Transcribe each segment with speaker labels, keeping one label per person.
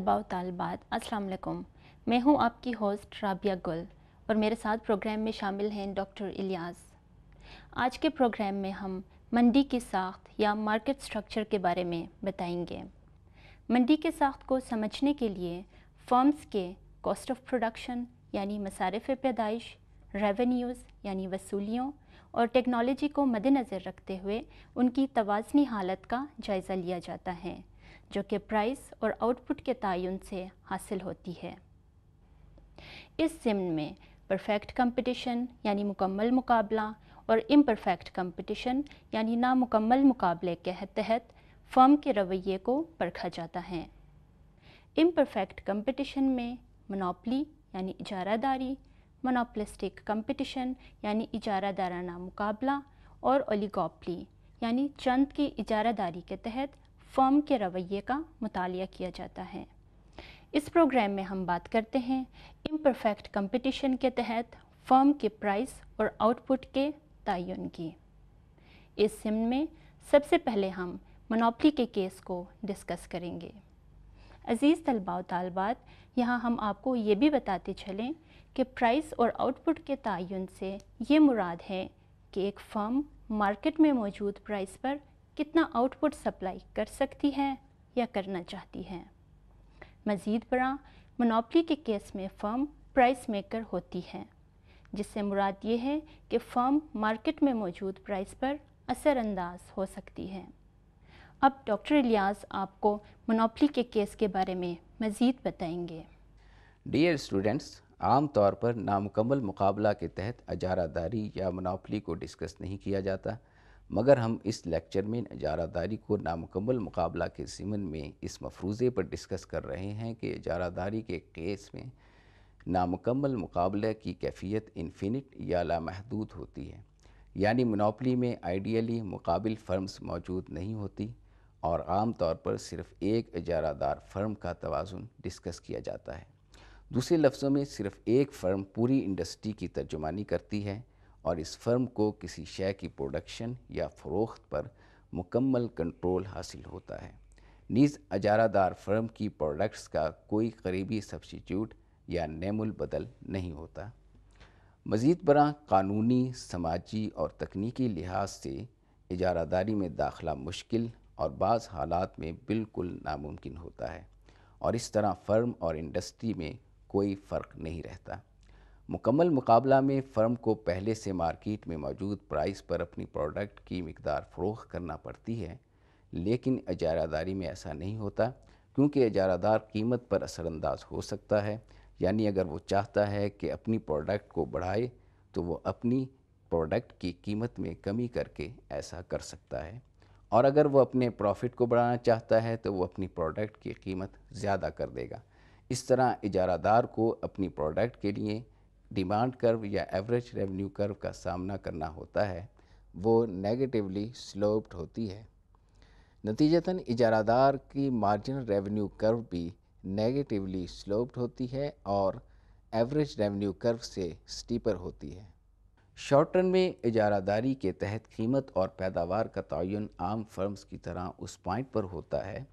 Speaker 1: तलबा तलबात असलकुम मैं हूं आपकी होस्ट राबिया गुल और मेरे साथ प्रोग्राम में शामिल हैं डॉक्टर इलियास आज के प्रोग्राम में हम मंडी की साख्त या मार्केट स्ट्रक्चर के बारे में बताएंगे मंडी के साख्त को समझने के लिए फर्म्स के कॉस्ट ऑफ प्रोडक्शन यानी मसारफ पैदाइश रेवेन्यूज़ यानी वसूलियों और टेक्नोलॉजी को मद्देनज़र रखते हुए उनकी तोज़नी हालत का जायज़ा लिया जाता है जो कि प्राइस और आउटपुट के तयन से हासिल होती है इस ज़िम्न में परफेक्ट कंपटीशन यानी मुकम्मल मुकाबला और इम परफेक्ट कंपटीशन यानी नामुकम्मल मुकाबले के तहत फर्म के रवैये को परखा जाता है इम परफेक्ट कंपटीशन में मोनोपली यानी इजारादारी मोनोपलिस्टिक कंपटीशन यानी इजारादाराना मुकाबला और ओलीगोपली यानी चंद की इजारादारी के तहत फर्म के रवैये का मुताल किया जाता है इस प्रोग्राम में हम बात करते हैं इम्परफेक्ट कंपटीशन के तहत फर्म के प्राइस और आउटपुट के तयन की इस सिम में सबसे पहले हम मनोपली के केस को डिस्कस करेंगे अज़ीज़ तलबा तलबात यहाँ हम आपको ये भी बताते चलें कि प्राइस और आउटपुट के तयन से ये मुराद है कि एक फर्म मार्केट में मौजूद प्राइस पर कितना आउटपुट सप्लाई कर सकती है या करना चाहती है मज़ीद बड़ा मनोपली के केस में फर्म प्राइस मेकर होती है जिससे मुराद ये है कि फर्म मार्केट में मौजूद प्राइस पर असरअंदाज हो सकती है अब डॉक्टर इलियास आपको मनोपली के केस के बारे में मज़ीद बताएंगे
Speaker 2: डियर स्टूडेंट्स आम तौर पर नामुकम्मल मुकाबला के तहत अजारादारी या मनोपली को डिस्कस नहीं किया जाता मगर हम इस लेक्चर में इजारादारी को नामकम्मल मुकाबला के सिमन में इस मफरूज़े पर डिस्कस कर रहे हैं कि इजारादारी के केस में नामकमल मुकाबले की कैफियत इन्फिनिट या लामहदूद होती है यानी मुनापली में आइडियली मुकाबिल फर्म्स मौजूद नहीं होती और आम तौर पर सिर्फ एक इजारादार फर्म का तोज़ुन डिस्कस किया जाता है दूसरे लफ्ज़ों में सिर्फ एक फ़र्म पूरी इंडस्ट्री की तर्जुमानी करती है और इस फर्म को किसी शय की प्रोडक्शन या फ़रोख्त पर मुकम्मल कंट्रोल हासिल होता है नीज़ अजारादार फर्म की प्रोडक्ट्स का कोई करीबी सब्सिट्यूट या नेमुल बदल नहीं होता मज़ीद बरा कानूनी समाजी और तकनीकी लिहाज से इजारादारी में दाखला मुश्किल और बाज़ हालात में बिल्कुल नामुमकिन होता है और इस तरह फ़र्म और इंडस्ट्री में कोई फ़र्क नहीं रहता मुकम्मल मुकाबला में फ़र्म को पहले से मार्केट में मौजूद प्राइस पर अपनी प्रोडक्ट की मकदार फ़रोख करना पड़ती है लेकिन अजारादारी में ऐसा नहीं होता क्योंकि अजारादार कीमत पर असरानंदाज हो सकता है यानी अगर वो चाहता है कि अपनी प्रोडक्ट को बढ़ाए तो वो अपनी प्रोडक्ट की कीमत में कमी करके ऐसा कर सकता है और अगर वो अपने प्रॉफिट को बढ़ाना चाहता है तो वो अपनी प्रोडक्ट की कीमत ज़्यादा कर देगा इस तरह इजारादार को अपनी प्रोडक्ट के लिए डिमांड कर्व या एवरेज रेवेन्यू कर्व का सामना करना होता है वो नेगेटिवली स्लोप्ड होती है नतीजतन इजारादार की मार्जिनल रेवेन्यू कर्व भी नेगेटिवली स्लोप्ड होती है और एवरेज रेवेन्यू कर्व से स्टीपर होती है शॉर्ट टर्म में इजारादारी के तहत कीमत और पैदावार का तयन आम फर्म्स की तरह उस पॉइंट पर होता है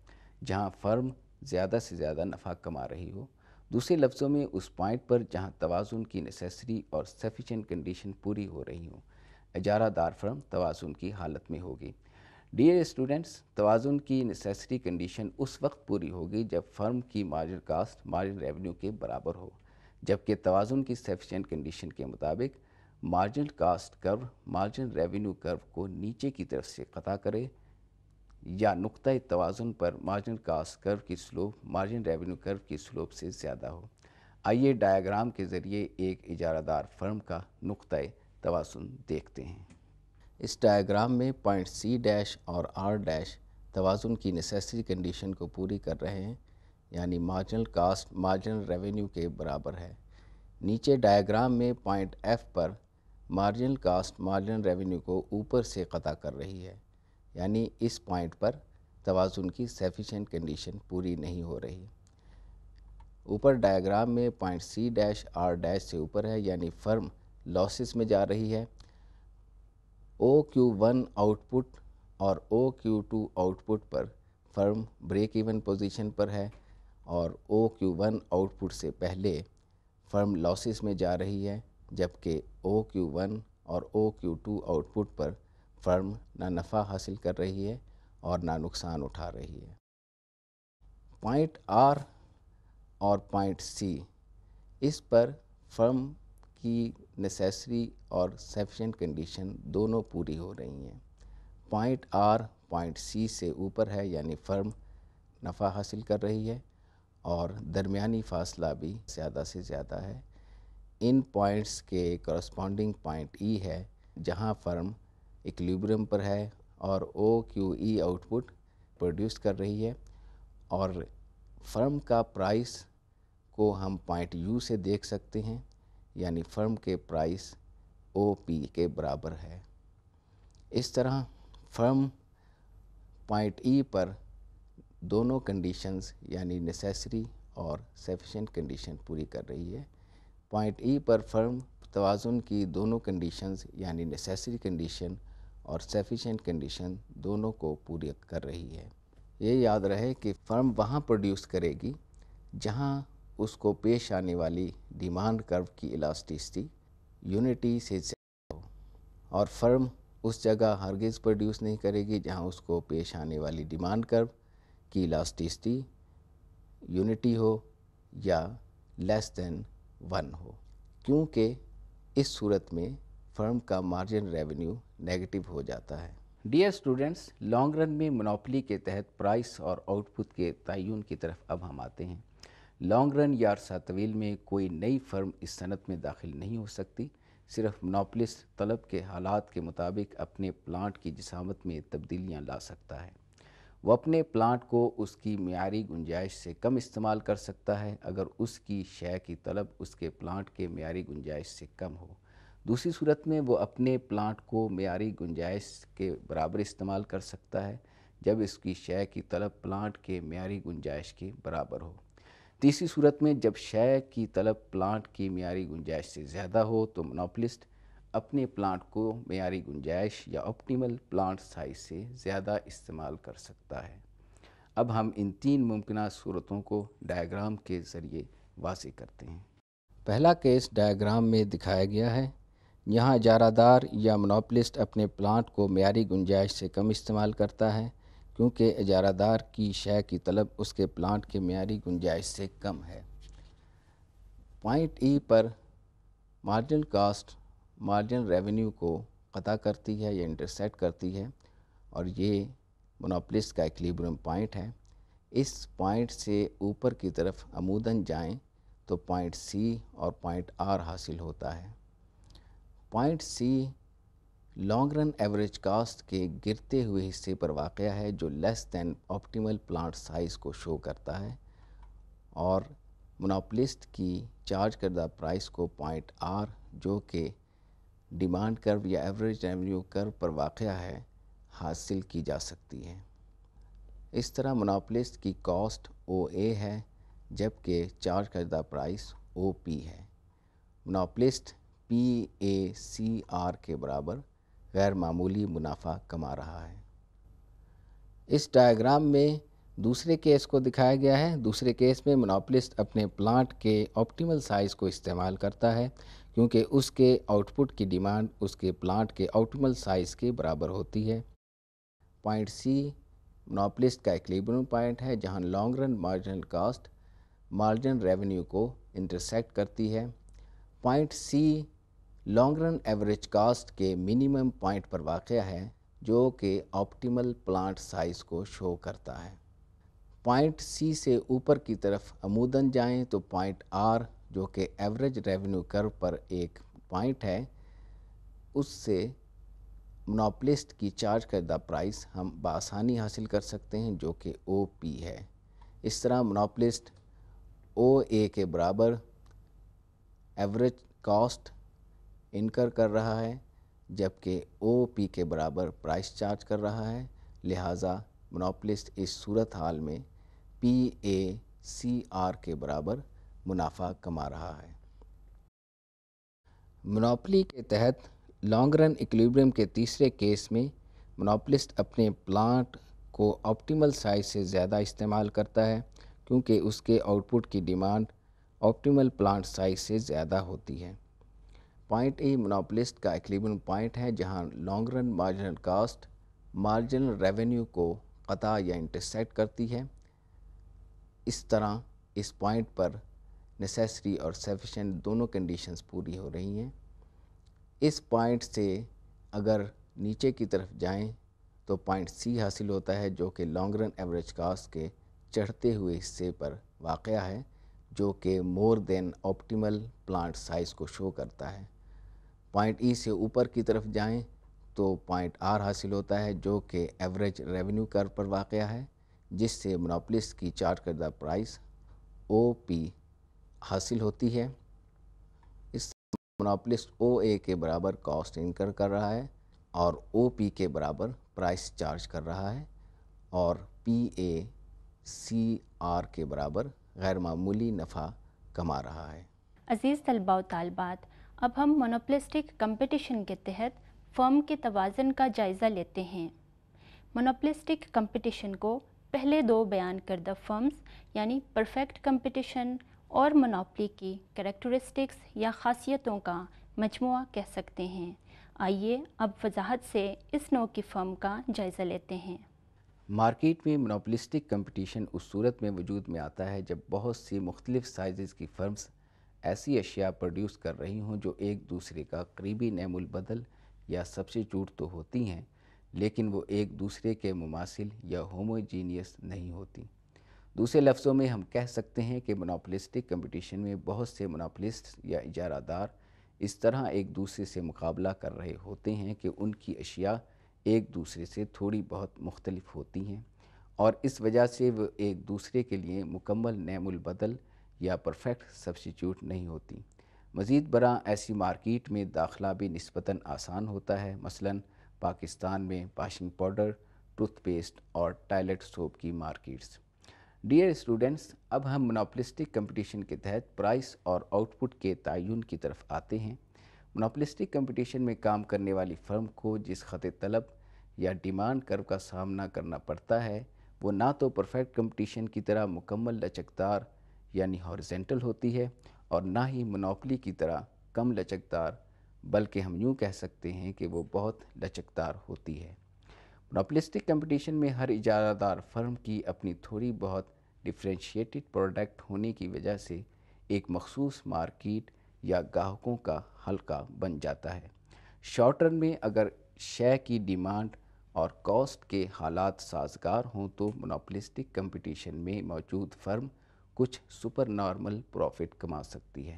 Speaker 2: जहां फर्म ज़्यादा से ज़्यादा नफ़ा कमा रही हो दूसरे लफ्ज़ों में उस पॉइंट पर जहाँ तोज़ुन की नेसेसरी और सफिशेंट कंडीशन पूरी हो रही हो दार फर्म तोज़ुन की हालत में होगी डियर स्टूडेंट्स तोज़ुन की नेसेसरी कंडीशन उस वक्त पूरी होगी जब फर्म की मार्जिन कास्ट मार्जिन रेवेन्यू के बराबर हो जबकि तोज़ुन की सफिशेंट कंडीशन के मुताबिक margin cost curve margin revenue curve को नीचे की तरफ से कता करे या नुक़ तोज़ुन पर मार्जिन कास्ट कर्व की स्लोप मार्जिन रेवेन्यू कर्व की स्लोप से ज़्यादा हो आइए डायग्राम के ज़रिए एक इजारादार फर्म का नुक़ तोज़ुन देखते हैं इस डायग्राम में पॉइंट सी डैश और आर डैश तोज़ुन की नेसेसरी कंडीशन को पूरी कर रहे हैं यानी मार्जिनल कास्ट मार्जिनल रेवेन्यू के बराबर है नीचे डायग्राम में पॉइंट एफ पर मार्जिनल कास्ट मार्जिनल रेवेन्यू को ऊपर से क़ा कर रही है यानी इस पॉइंट पर तोज़ुन की सफिशेंट कंडीशन पूरी नहीं हो रही ऊपर डायग्राम में point C dash R dash से ऊपर है यानी फर्म लॉसेस में जा रही है ओ क्यू वन आउटपुट और ओ क्यू टू आउटपुट पर फर्म ब्रेक इवन पोजीशन पर है और ओ क्यू वन आउटपुट से पहले फर्म लॉसेस में जा रही है जबकि ओ क्यू वन और ओ क्यू टू आउटपुट पर फर्म ना नफ़ा हासिल कर रही है और ना नुकसान उठा रही है पॉइंट आर और पॉइंट सी इस पर फर्म की नेसेसरी और सफिशेंट कंडीशन दोनों पूरी हो रही हैं पॉइंट आर पॉइंट सी से ऊपर है यानी फर्म नफ़ा हासिल कर रही है और दरमियानी फासला भी ज़्यादा से ज़्यादा है इन पॉइंट्स के करस्पॉन्डिंग पॉइंट ई है जहां फर्म इक्लिब्रियम पर है और O Q E output produce कर रही है और फर्म का प्राइस को हम पॉइंट यू से देख सकते हैं यानी फर्म के प्राइस ओ पी के बराबर है इस तरह फर्म पॉइंट ई पर दोनों कंडीशंस यानी नेसेसरी और सफिशेंट कंडीशन पूरी कर रही है पॉइंट ई e पर फर्म तोज़ुन की दोनों कंडीशंस यानी नेसेसरी कंडीशन और सेफिशेंट कंडीशन दोनों को पूरी कर रही है ये याद रहे कि फर्म वहाँ प्रोड्यूस करेगी जहाँ उसको पेश आने वाली डिमांड कर्व की इलास्टिसिटी यूनिटी से ज्यादा हो और फर्म उस जगह हरगिज़ प्रोड्यूस नहीं करेगी जहाँ उसको पेश आने वाली डिमांड कर्व की इलास्टिसिटी यूनिटी हो या लेस देन वन हो क्योंकि इस सूरत में फर्म का मार्जिन रेवेन्यू नेगेटिव हो जाता है डियर स्टूडेंट्स लॉन्ग रन में मोनोपली के तहत प्राइस और आउटपुट के तयन की तरफ अब हम आते हैं लॉन्ग रन या अरसा तवील में कोई नई फर्म इस सनत में दाखिल नहीं हो सकती सिर्फ मोनोपलिस तलब के हालात के मुताबिक अपने प्लांट की जिसामत में तब्दीलियाँ ला सकता है वह अपने प्लांट को उसकी मीरी गुंजाइश से कम इस्तेमाल कर सकता है अगर उसकी शय की तलब उसके प्लांट के मीरी गुंजाइश से कम हो दूसरी सूरत में वो अपने प्लांट को मीरी गुंजाइश के बराबर इस्तेमाल कर सकता है जब इसकी शय की तलब प्लांट के मीरी गुंजाइश के बराबर हो तीसरी सूरत में जब शय की तलब प्लांट की मीरी गुंजाइश से ज़्यादा हो तो मनोपलिस्ट अपने प्लांट को मीरी गुंजाइश या ऑप्टिमल प्लांट साइज से ज़्यादा इस्तेमाल कर सकता है अब हम इन तीन मुमकिन सूरतों को डायग्राम के ज़रिए वाजे करते हैं पहला केस डायग्राम में दिखाया गया है यहाँ इजारादार या मोनोपलिस्ट अपने प्लांट को मीरी गुंजाइश से कम इस्तेमाल करता है क्योंकि इजारादार की शय की तलब उसके प्लांट के मीरी गुंजाइश से कम है पॉइंट ई पर मार्जिन कास्ट मार्जिन रेवेन्यू को ख़ता करती है या इंटरसेट करती है और ये मोनोपलिस्ट का इक्लिब्रियम पॉइंट है इस पॉइंट से ऊपर की तरफ अमूदन जाएं तो पॉइंट सी और पॉइंट आर हासिल होता है point C long run average cost के गिरते हुए हिस्से पर वाक़ है जो less than optimal plant size को शो करता है और मुनापलिस्ट की चार्ज करदा प्राइस को पॉइंट आर जो कि डिमांड कर्व या एवरेज रेवन्यू कर्व पर वाक़ है हासिल की जा सकती है इस तरह मुनापलिस्ट की कॉस्ट ओ ए है जबकि चार्ज करदा प्राइस ओ पी है मुनापलिस्ट पी ए सी आर के बराबर गैर मामूली मुनाफा कमा रहा है इस डायग्राम में दूसरे केस को दिखाया गया है दूसरे केस में मोनोपलिस्ट अपने प्लांट के ऑप्टिमल साइज़ को इस्तेमाल करता है क्योंकि उसके आउटपुट की डिमांड उसके प्लांट के ऑप्टिमल साइज़ के बराबर होती है पॉइंट सी मोनोपलिस्ट का इक्लिब्रियम पॉइंट है जहां long run marginal cost margin revenue को इंटरसेक्ट करती है point C long run average cost के मिनिमम पॉइंट पर वाक़ है जो कि ऑप्टिमल प्लांट साइज़ को शो करता है पॉइंट सी से ऊपर की तरफ अमूदन जाएं तो पॉइंट आर जो कि एवरेज रेवेन्यू कर्व पर एक पॉइंट है उससे मोनोपलिस्ट की चार्ज करदा प्राइस हम बासानी हासिल कर सकते हैं जो कि ओ पी है इस तरह मोनोपलिस्ट ओ ए के बराबर एवरेज कॉस्ट इनकर कर रहा है जबकि ओ पी के बराबर प्राइस चार्ज कर रहा है लिहाजा मोनोपलिस्ट इस सूरत हाल में पी ए सी आर के बराबर मुनाफा कमा रहा है मोनोपली के तहत लॉन्ग रन इक्विलिब्रियम के तीसरे केस में मोनोपलिस्ट अपने प्लांट को ऑप्टिमल साइज से ज़्यादा इस्तेमाल करता है क्योंकि उसके आउटपुट की डिमांड ऑप्टिमल प्लांट साइज से ज़्यादा होती है पॉइंट ई मोनोपलिस्ट का एक पॉइंट है जहां long run marginal cost marginal revenue को कता या इंटरसेट करती है इस तरह इस पॉइंट पर नेसेसरी और सफिशेंट दोनों कंडीशंस पूरी हो रही हैं इस पॉइंट से अगर नीचे की तरफ जाएं तो पॉइंट सी हासिल होता है जो कि लॉन्ग रन एवरेज कास्ट के चढ़ते हुए हिस्से पर वाक़ है जो कि more than optimal plant size को शो करता है पॉइंट ई से ऊपर की तरफ जाएं तो पॉइंट आर हासिल होता है जो कि एवरेज रेवेन्यू कर पर वाक़ है जिससे मोनोपलिस की चार्ज करदा प्राइस ओ पी हासिल होती है इस मुनापलिस्ट ओ ए के बराबर कॉस्ट इनकर कर रहा है और ओ पी के बराबर प्राइस चार्ज कर रहा है और पी ए सी आर के बराबर गैर मामूली नफ़ा कमा रहा है
Speaker 1: अज़ीज़ तलबा तलबात अब हम मोनोप्लिस्टिक कंपटीशन के तहत फर्म के तोज़न का जायज़ा लेते हैं मोनोप्लिस्टिक कंपटीशन को पहले दो बयान करदा फर्म्स यानी परफेक्ट कंपटीशन और मोनोपली की करेक्टरिस्टिक्स या खासियतों का मजमु कह सकते हैं आइए अब वजाहत से इस नौ की फर्म का जायज़ा लेते हैं
Speaker 2: मार्केट में मोनोपलिस्टिक कंपटीशन उस सूरत में वजूद में आता है जब बहुत सी मुख्तलिफ साइज़ की फर्म्स ऐसी अशिया प्रोड्यूस कर रही हूँ जो एक दूसरे का करीबी नमल बदल या चूट तो होती हैं लेकिन वो एक दूसरे के मुमासिल या होमोजीनियस नहीं होती दूसरे लफ्ज़ों में हम कह सकते हैं कि मोनापलिस्टिक कंपटीशन में बहुत से मोनापलिस्ट या इजारादार इस तरह एक दूसरे से मुकाबला कर रहे होते हैं कि उनकी अशिया एक दूसरे से थोड़ी बहुत मुख्तलिफ होती हैं और इस वजह से वो एक दूसरे के लिए मुकम्मल नमल बदल या परफेक्ट सब्सिट्यूट नहीं होती मज़ीद बरा ऐसी मार्केट में दाखिला भी नस्बता आसान होता है मसलन पाकिस्तान में वाशिंग पाउडर टूथपेस्ट और टॉयलेट सोप की मार्केट्स डियर स्टूडेंट्स अब हम मोनोपलिस्टिक कंपटीशन के तहत प्राइस और आउटपुट के तयन की तरफ आते हैं मोनोपलिस्टिक कंपटीशन में काम करने वाली फर्म को जिस ख़त तलब या डिमांड कर्व का सामना करना पड़ता है वो ना तो परफेक्ट कंपटीशन की तरह मुकम्मल लचकदार यानी हॉरिजेंटल होती है और ना ही मोनोपली की तरह कम लचकदार बल्कि हम यूँ कह सकते हैं कि वो बहुत लचकदार होती है मोनोपलिस्टिक कंपटीशन में हर इजारादार फर्म की अपनी थोड़ी बहुत डिफ्रेंशिएटेड प्रोडक्ट होने की वजह से एक मखसूस मार्केट या गाहकों का हल्का बन जाता है शॉर्ट रन में अगर शय की डिमांड और कॉस्ट के हालात साजगार हों तो मोनोपलिस्टिक कंपटीशन में मौजूद फर्म कुछ सुपर नॉर्मल प्रॉफिट कमा सकती है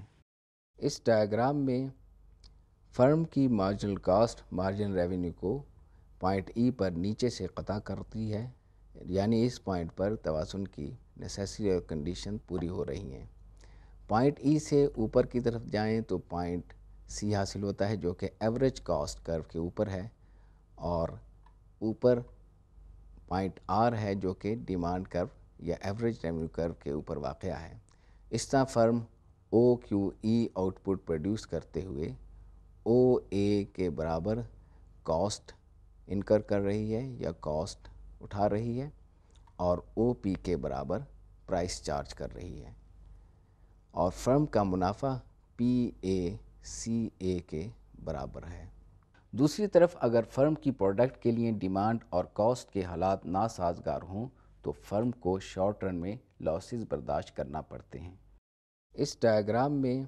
Speaker 2: इस डायग्राम में फर्म की मार्जिनल कास्ट मार्जिन रेवेन्यू को पॉइंट ई पर नीचे से कता करती है यानी इस पॉइंट पर तवासन की नेसेसरी और कंडीशन पूरी हो रही हैं पॉइंट ई से ऊपर की तरफ जाएं तो पॉइंट सी हासिल होता है जो कि एवरेज कॉस्ट कर्व के ऊपर है और ऊपर पॉइंट आर है जो कि डिमांड कर्व या एवरेज रेवेन्यू कर्व के ऊपर वाक़ है इस तरह firm O Q E output produce करते हुए ओ ए के बराबर कॉस्ट इनकर कर रही है या कॉस्ट उठा रही है और ओ पी के बराबर प्राइस चार्ज कर रही है और फर्म का मुनाफा पी ए सी ए के बराबर है दूसरी तरफ अगर फर्म की प्रोडक्ट के लिए डिमांड और कॉस्ट के हालात नासाजगार हों तो फर्म को शॉर्ट रन में लॉसेस बर्दाश्त करना पड़ते हैं इस डायग्राम में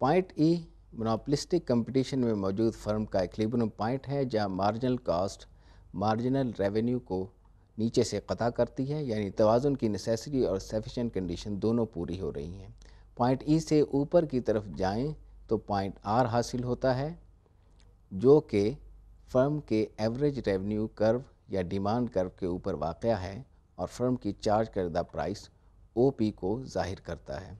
Speaker 2: पॉइंट ई मोनोपलिस्टिक कंपटीशन में मौजूद फर्म का एक्लिब्रम पॉइंट है जहां मार्जिनल कॉस्ट मार्जिनल रेवेन्यू को नीचे से कता करती है यानी तोज़ुन की नेसेसरी और सफिशेंट कंडीशन दोनों पूरी हो रही हैं पॉइंट ई e से ऊपर की तरफ जाएं तो पॉइंट आर हासिल होता है जो कि फर्म के एवरेज रेवेन्यू कर्व या डिमांड कर्व के ऊपर वाक़ है और फर्म की चार्ज करदा प्राइस ओ पी को जाहिर करता है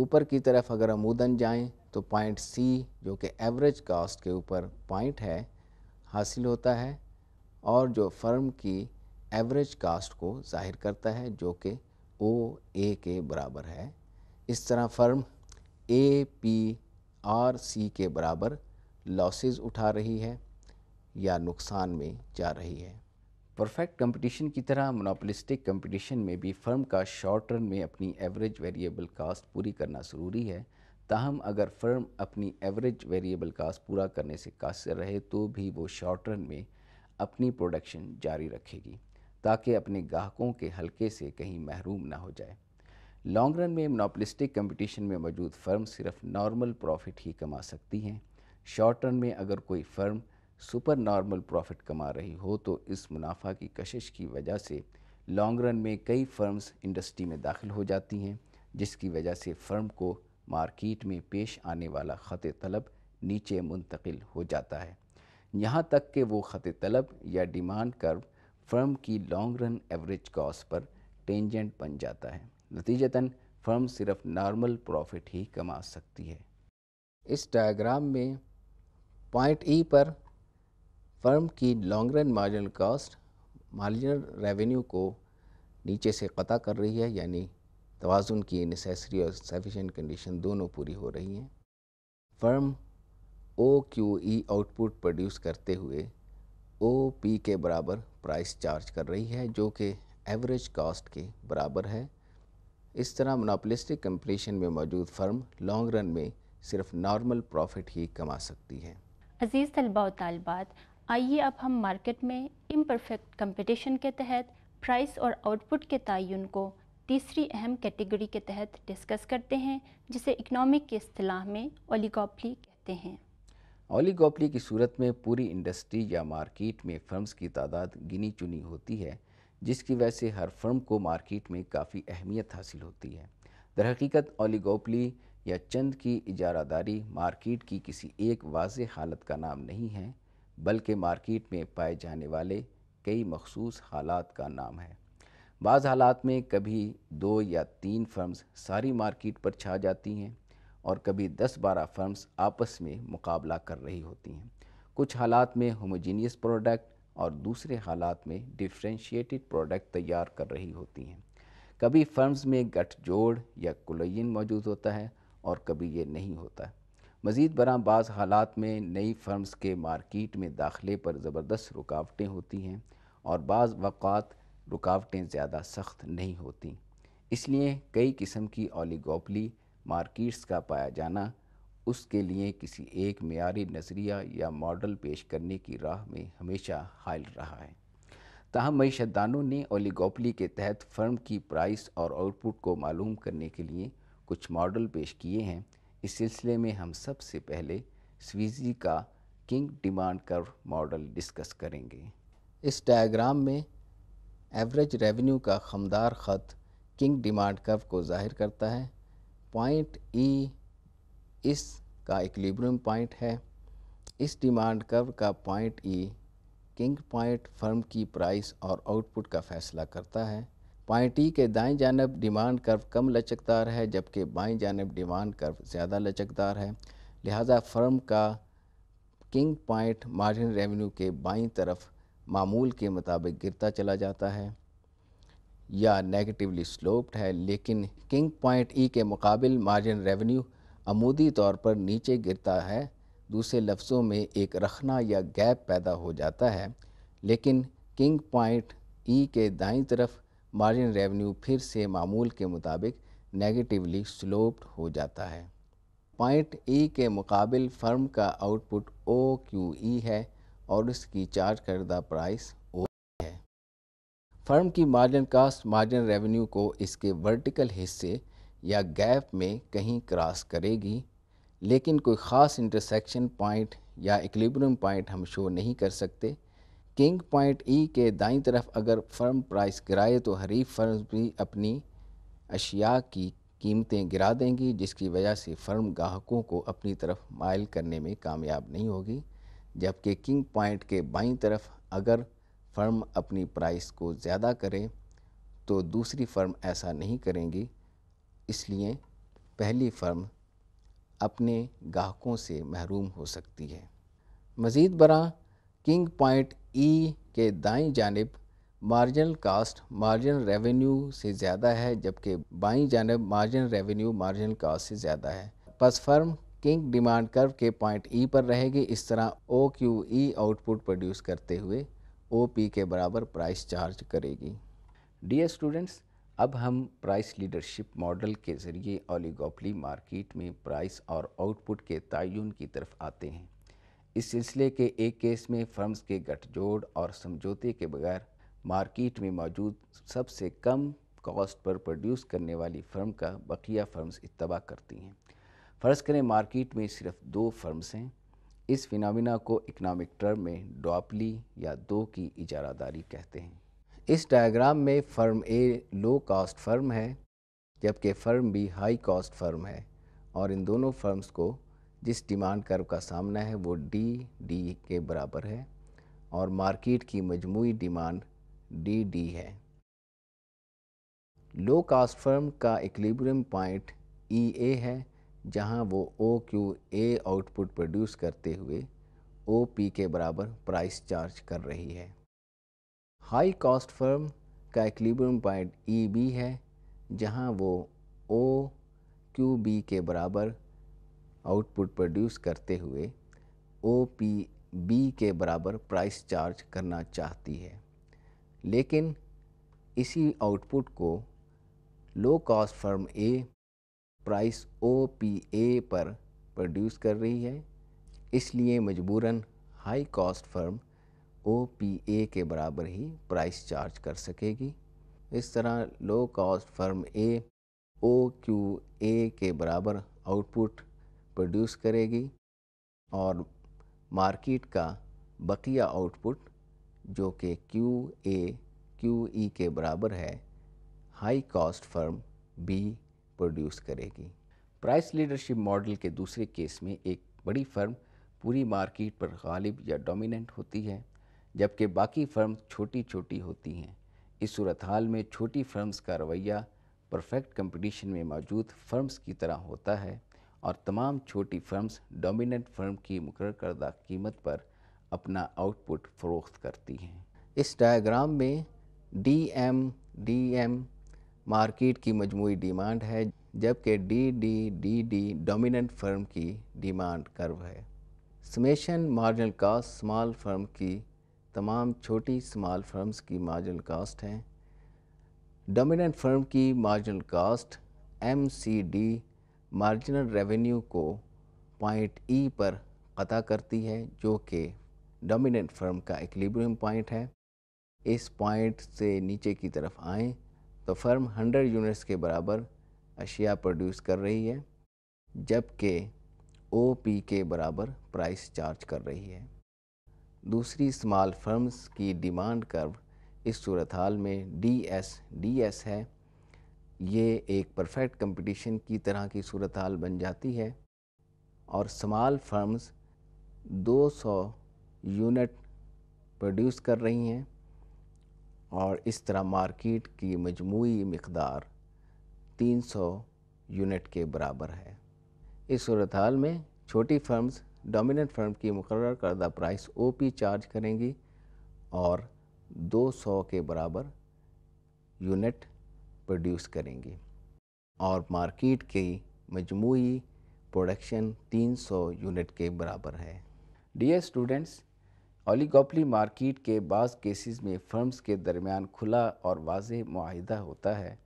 Speaker 2: ऊपर की तरफ अगर अमूदन जाएं तो पॉइंट सी जो कि एवरेज कास्ट के ऊपर पॉइंट है हासिल होता है और जो फर्म की एवरेज कास्ट को जाहिर करता है जो कि ओ ए के बराबर है इस तरह firm A P R C के बराबर लॉसेस उठा रही है या नुकसान में जा रही है परफेक्ट कंपटीशन की तरह मोनोपलिस्टिक कंपटीशन में भी फर्म का शॉर्ट रन में अपनी एवरेज वेरिएबल कास्ट पूरी करना ज़रूरी है ताहम अगर फर्म अपनी एवरेज वेरिएबल कास्ट पूरा करने से कासर रहे तो भी वो शॉर्ट रन में अपनी प्रोडक्शन जारी रखेगी ताकि अपने ग्राहकों के हल्के से कहीं महरूम ना हो जाए लॉन्ग रन में मोनोपलिस्टिक कंपटीशन में मौजूद फर्म सिर्फ नॉर्मल प्रॉफिट ही कमा सकती हैं शॉर्ट रन में अगर कोई फर्म सुपर नॉर्मल प्रॉफिट कमा रही हो तो इस मुनाफा की कशिश की वजह से लॉन्ग रन में कई फर्म्स इंडस्ट्री में दाखिल हो जाती हैं जिसकी वजह से फर्म को मार्केट में पेश आने वाला ख़त तलब नीचे मुंतकिल हो जाता है यहाँ तक कि वो ख़त तलब या डिमांड कर्व फर्म की लॉन्ग रन एवरेज कॉस्ट पर टेंजेंट बन जाता है नतीजतन फर्म सिर्फ नॉर्मल प्रॉफिट ही कमा सकती है इस डायग्राम में पॉइंट ई पर फर्म की long run marginal cost marginal revenue को नीचे से क़ता कर रही है यानी तोज़ुन की नेसेसरी और सफिशेंट कंडीशन दोनों पूरी हो रही हैं firm O Q E output produce करते हुए ओ पी के बराबर प्राइस चार्ज कर रही है जो कि एवरेज कास्ट के बराबर है इस तरह मोनापलिस्टिक कंपटीशन में मौजूद फर्म लॉन्ग रन में सिर्फ नॉर्मल प्रॉफिट ही कमा सकती है
Speaker 1: अजीज़ तलबा और तलबात आइए अब हम मार्केट में इम परफेक्ट कम्पटिशन के तहत प्राइस और आउटपुट के तयन को तीसरी अहम कैटेगरी के तहत डिस्कस करते हैं जिसे इकनॉमिक के अतलाह में ओलीगोपली कहते हैं
Speaker 2: ओलीगोपली की सूरत में पूरी इंडस्ट्री या मार्केट में फर्म्स की तादाद गिनी चुनी होती है जिसकी वजह से हर फर्म को मार्केट में काफ़ी अहमियत हासिल होती है दरहकीकत ओलीगोपली या चंद की इजारादारी मार्किट की किसी एक वाज हालत का नाम नहीं है बल्कि मार्केट में पाए जाने वाले कई मखसूस हालात का नाम है बाज़ हालात में कभी दो या तीन फर्म्स सारी मार्केट पर छा जाती हैं और कभी दस बारह फर्म्स आपस में मुकाबला कर रही होती हैं कुछ हालात में होमोजीनियस प्रोडक्ट और दूसरे हालात में डिफ्रेंशिएटेड प्रोडक्ट तैयार कर रही होती हैं कभी फर्म्स में गठजोड़ या कुलयन मौजूद होता है और कभी ये नहीं होता मज़ीद बरा बाज़ हालात में नई फर्म्स के मार्किट में दाखिले पर ज़बरदस्त रुकावटें होती हैं और बाज़ वक़ात रुकावटें ज़्यादा सख्त नहीं होती इसलिए कई किस्म की ओलीगोपली मार्किट्स का पाया जाना उसके लिए किसी एक मीरी नज़रिया या मॉडल पेश करने की राह में हमेशा हायल रहा है मीशत मीशतदानों ने ओलीगोपली के तहत फ़र्म की प्राइस और आउटपुट को मालूम करने के लिए कुछ मॉडल पेश किए हैं इस सिलसिले में हम सबसे पहले स्वीजी का kinked demand curve model discuss करेंगे इस डायग्राम में एवरेज रेवेन्यू का खमदार ख़त किंग डिमांड कर्व को जाहिर करता है पॉइंट ई इस का इक्लिब्रियम पॉइंट है इस डिमांड कर्व का point E kinked point firm की प्राइस और आउटपुट का फैसला करता है पॉइंट ई के दाएं जानब डिमांड कर्व कम लचकदार है जबकि बाएं जानब डिमांड कर्व ज़्यादा लचकदार है लिहाजा फर्म का किंग पॉइंट मार्जिन रेवेन्यू के बाईं तरफ मामूल के मुताबिक गिरता चला जाता है या नेगेटिवली स्लोप्ड है लेकिन किंग पॉइंट ई के मुकाबल मार्जिन रेवेन्यू अमूदी तौर पर नीचे गिरता है दूसरे लफ्ज़ों में एक रखना या गैप पैदा हो जाता है लेकिन किंग पॉइंट ई के दाईं तरफ मार्जिन रेवेन्यू फिर से मामूल के मुताबिक नेगेटिवली स्लोप्ड हो जाता है पॉइंट ई के मुकाबल फर्म का आउटपुट ओ क्यू ई है और इसकी चार्ज करदा प्राइस ओ है फर्म की मार्जिन कास्ट मार्जिन रेवेन्यू को इसके वर्टिकल हिस्से या गैप में कहीं क्रॉस करेगी लेकिन कोई ख़ास इंटरसेक्शन पॉइंट या इक्लिब्रियम पॉइंट हम शो नहीं कर सकते किंग पॉइंट ई के दाईं तरफ अगर फर्म प्राइस गिराए तो हरीफ फर्म भी अपनी अशिया की कीमतें गिरा देंगी जिसकी वजह से फर्म गाहकों को अपनी तरफ मायल करने में कामयाब नहीं होगी जबकि किंग पॉइंट के बाईं तरफ अगर फर्म अपनी प्राइस को ज़्यादा करे तो दूसरी फर्म ऐसा नहीं करेंगी इसलिए पहली फर्म अपने गाहकों से महरूम हो सकती है मज़ीद बरा किंग पॉइंट ई e के दाई जानब मार्जिनल कास्ट मार्जिन रेवेन्यू से ज़्यादा है जबकि बाई जानब मार्जिन रेवेन्यू मार्जिनल कास्ट से ज़्यादा है पस फर्म किंग डिमांड कर्व के पॉइंट ई e पर रहेगी इस तरह O Q E output produce करते हुए ओ पी के बराबर प्राइस चार्ज करेगी डियर स्टूडेंट्स अब हम प्राइस लीडरशिप मॉडल के ज़रिए ओलीगोपली मार्केट में प्राइस और आउटपुट के तयन की तरफ आते हैं इस सिलसिले के एक केस में फर्म्स के गठजोड़ और समझौते के बगैर मार्केट में मौजूद सबसे कम कॉस्ट पर प्रोड्यूस करने वाली फर्म का बकिया फर्म्स इतबा करती हैं फ़र्ज़ करें मार्केट में सिर्फ दो फर्म्स हैं इस फिनमिना को इकनॉमिक टर्म में डॉपली या दो की इजारादारी कहते हैं इस डायग्राम में firm A low cost firm है जबकि firm B high cost firm है और इन दोनों फर्म्स को जिस डिमांड कर्व का सामना है वो डी डी के बराबर है और मार्केट की मजमू डिमांड डी डी है लो कास्ट फर्म का equilibrium point E e A है जहां वो O Q A output produce करते हुए ओ पी के बराबर प्राइस चार्ज कर रही है हाई कॉस्ट फर्म का equilibrium point E e B है जहां वो ओ क्यू बी के बराबर आउटपुट प्रोड्यूस करते हुए ओ पी बी के बराबर प्राइस चार्ज करना चाहती है लेकिन इसी आउटपुट को low cost firm A price O P A पर प्रोड्यूस कर रही है इसलिए मजबूरन high cost firm O P A के बराबर ही प्राइस चार्ज कर सकेगी इस तरह low cost firm A O Q A के बराबर आउटपुट प्रोड्यूस करेगी और मार्केट का बकिया आउटपुट जो कि क्यू ए क्यू ई के बराबर है high cost firm B produce करेगी प्राइस लीडरशिप मॉडल के दूसरे केस में एक बड़ी फर्म पूरी मार्केट पर गालिब या डोमिनेंट होती है जबकि बाकी फर्म छोटी छोटी होती हैं इस सूरत हाल में छोटी फर्म्स का रवैया परफेक्ट कंपटीशन में मौजूद फर्म्स की तरह होता है और तमाम छोटी फर्म्स डोमिनेंट फर्म की मुकर करदा कीमत पर अपना आउटपुट फ़रोख्त करती हैं इस डायग्राम में D M D M market की मजमू डिमांड है जबकि D D D D dominant firm की डिमांड कर्व है summation marginal cost small firm की तमाम छोटी स्मॉल फर्म्स की मार्जिनल कास्ट हैं डोमिनेंट फर्म की marginal cost M C D marginal revenue को पॉइंट ई e पर क़ता करती है जो कि डोमिनेंट फर्म का इक्लिब्रियम पॉइंट है इस पॉइंट से नीचे की तरफ आएँ तो फर्म 100 यूनिट्स के बराबर अशिया प्रोड्यूस कर रही है जबकि ओ पी के बराबर प्राइस चार्ज कर रही है दूसरी स्मॉल फर्म्स की डिमांड कर्व इस सूरत हाल में डी एस डी एस है ये एक परफेक्ट कंपटीशन की तरह की सूरत हाल बन जाती है और स्माल फर्म्स 200 यूनिट प्रोड्यूस कर रही हैं और इस तरह मार्केट की मजमू मकदार 300 यूनिट के बराबर है इस सूरत हाल में छोटी फर्म्स डोमिनेंट फर्म की मुकर करदा प्राइस ओ पी चार्ज करेंगी और 200 के बराबर यूनिट प्रोड्यूस करेंगी और मार्केट की मजमू प्रोडक्शन 300 यूनिट के बराबर है डियर स्टूडेंट्स ओलीगोपली मार्केट के बाद केसेस में फर्म्स के दरमियान खुला और वाज माहिदा होता है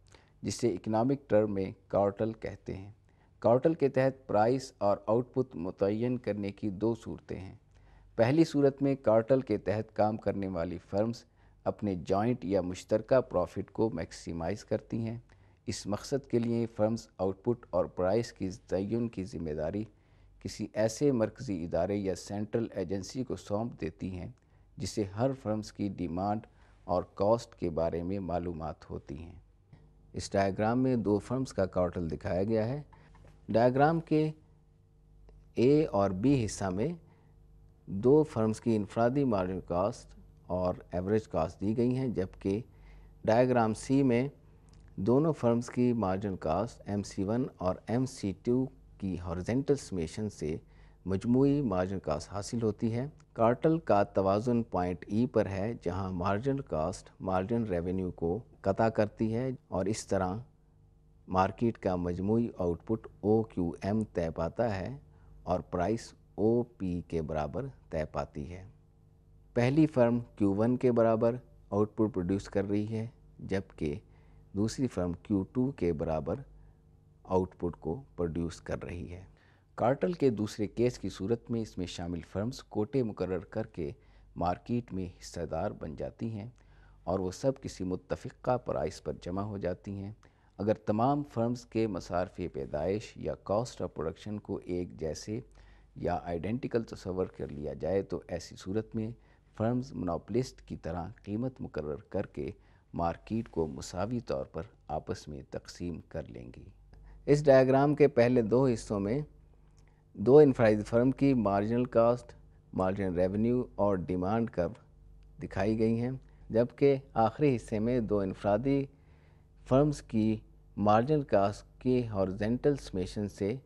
Speaker 2: जिसे इकनॉमिक टर्म में कार्टल कहते हैं कार्टल के तहत प्राइस और आउटपुट मुतन करने की दो सूरतें हैं पहली सूरत में कार्टल के तहत काम करने वाली फर्म्स अपने जॉइंट या मुश्तरक प्रॉफिट को मैक्सिमाइज करती हैं इस मकसद के लिए फर्म्स आउटपुट और प्राइस की तयन की जिम्मेदारी किसी ऐसे मरकज़ी इदारे या सेंट्रल एजेंसी को सौंप देती हैं जिसे हर फर्म्स की डिमांड और कॉस्ट के बारे में मालूम होती हैं इस डायग्राम में दो फर्म्स का कॉटल दिखाया गया है डायग्राम के ए और बी हिस्सा में दो फर्म्स की इनफरादी मार्जिन कास्ट और एवरेज कास्ट दी गई हैं जबकि डायग्राम सी में दोनों फर्म्स की margin cost M C one और एम सी टू की हॉर्जेंटल समेशन से मजमू मार्जिन कास्ट हासिल होती है कार्टल का तोज़ुन पॉइंट ई पर है जहां मार्जिन कास्ट मार्जिन रेवेन्यू को कता करती है और इस तरह मार्केट का मजमू आउटपुट ओ क्यू एम तय पाता है और प्राइस ओ पी के बराबर तय पाती है पहली फर्म Q1 के बराबर आउटपुट प्रोड्यूस कर रही है जबकि दूसरी फर्म Q2 के बराबर आउटपुट को प्रोड्यूस कर रही है कार्टल के दूसरे केस की सूरत में इसमें शामिल फर्म्स कोटे मुकर करके मार्केट में हिस्सेदार बन जाती हैं और वो सब किसी मुतफ़ा प्राइस पर जमा हो जाती हैं अगर तमाम फर्म्स के मसारफ पैदाइश या कॉस्ट ऑफ प्रोडक्शन को एक जैसे या आइडेंटिकल तस्वर कर लिया जाए तो ऐसी सूरत में फर्म्स मुनापलिस्ट की तरह कीमत मुकर करके मार्केट को मसावी तौर पर आपस में तकसीम कर लेंगी इस डायग्राम के पहले दो हिस्सों में दो इनफरादी फर्म की मार्जिनल कास्ट मार्जिनल रेवेन्यू और डिमांड कर्व दिखाई गई हैं जबकि आखिरी हिस्से में दो इनफरादी फर्म्स की मार्जिनल कास्ट के हॉर्जेंटल समेशन से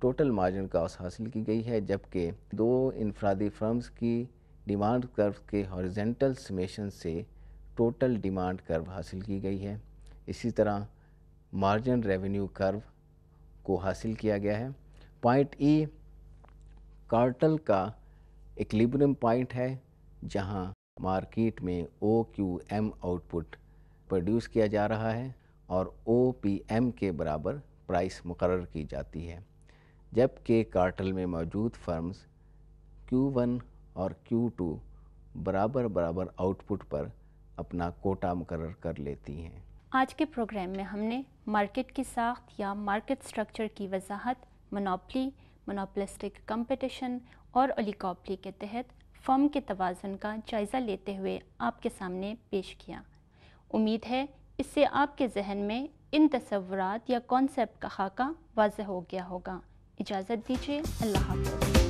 Speaker 2: टोटल मार्जिनल कास्ट हासिल की गई है जबकि दो इनफरादी फर्म्स की डिमांड कर्व के हॉरिजेंटल समेशन से टोटल डिमांड कर्व हासिल की गई है इसी तरह मार्जिन रेवेन्यू कर्व को हासिल किया गया है पॉइंट ई e कार्टल का इक्लिब्रियम पॉइंट है जहां मार्केट में O Q M output produce किया जा रहा है और ओ पी एम के बराबर प्राइस मुकर की जाती है जबकि कार्टल में मौजूद फर्म्स Q1 और Q2 बराबर बराबर आउटपुट पर अपना कोटा मुकर कर लेती हैं
Speaker 1: आज के प्रोग्राम में हमने मार्केट की साख्त या मार्केट स्ट्रक्चर की वजाहत मनोपली मनोपलिस्टिक कंपटीशन और ओलिकॉपली के तहत फर्म के तोज़न का जायज़ा लेते हुए आपके सामने पेश किया उम्मीद है इससे आपके जहन में इन तस्वुरात या कॉन्सेप्ट का खाका वाज हो गया होगा इजाज़त दीजिए अल्लाह हाफ़िज़